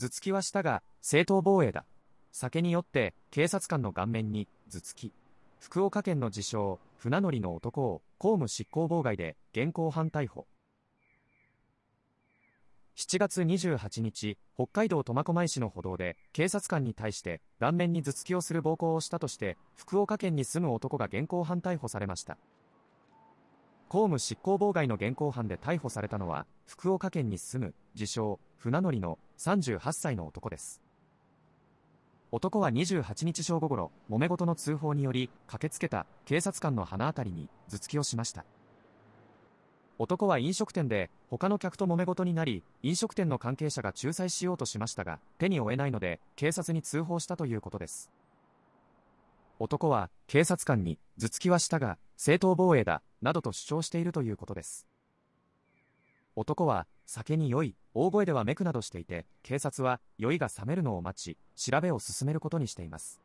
頭突きはしたが、正当防衛だ。酒に酔って、警察官の顔面に、頭突き。福岡県の自称、船乗りの男を、公務執行妨害で、現行犯逮捕。7月28日、北海道苫小牧市の歩道で、警察官に対して、顔面に頭突きをする暴行をしたとして、福岡県に住む男が現行犯逮捕されました。公務執行妨害の現行犯で逮捕されたのは、福岡県に住む、自称、船乗りの38歳の男です。男は28日正午頃、揉め事の通報により、駆けつけた警察官の鼻あたりに頭突きをしました。男は飲食店で他の客と揉め事になり、飲食店の関係者が仲裁しようとしましたが、手に負えないので、警察に通報したということです。男は、警察官に、頭突きはしたが、正当防衛だ、などと主張しているということです。男は、酒に酔い、大声ではめくなどしていて、警察は、酔いが冷めるのを待ち、調べを進めることにしています。